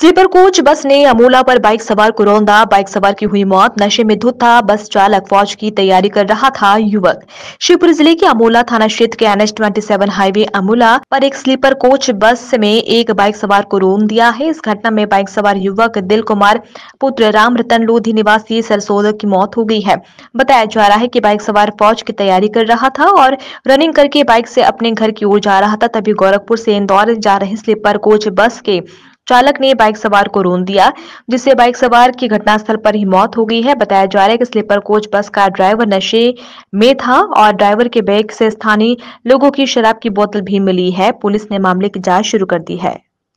sleeper coach bus ने अमोला पर bike सवार को रौंदा बाइक सवार की हुई मौत नशे में धुत था बस चालक फौज की तैयारी कर रहा था युवक शिवपुरी जिले के अमोला थाना क्षेत्र के N H twenty seven highway Amola पर एक स्लीपर कोच बस में एक बाइक सवार को रोन दिया है इस घटना में बाइक सवार युवक दिल कुमार पुत्र राम रतन लोधी निवासी सरसोद की मौत हो गई है बताया जा रहा है की बाइक सवार फौज की तैयारी कर रहा था और रनिंग करके बाइक से अपने घर की ओर जा रहा था तभी गोरखपुर से इंदौर जा रहे स्लीपर कोच बस के चालक ने बाइक सवार को रोन दिया जिससे बाइक सवार की घटनास्थल पर ही मौत हो गई है बताया जा रहा है कि स्लीपर कोच बस का ड्राइवर नशे में था और ड्राइवर के बैग से स्थानीय लोगों की शराब की बोतल भी मिली है पुलिस ने मामले की जांच शुरू कर दी है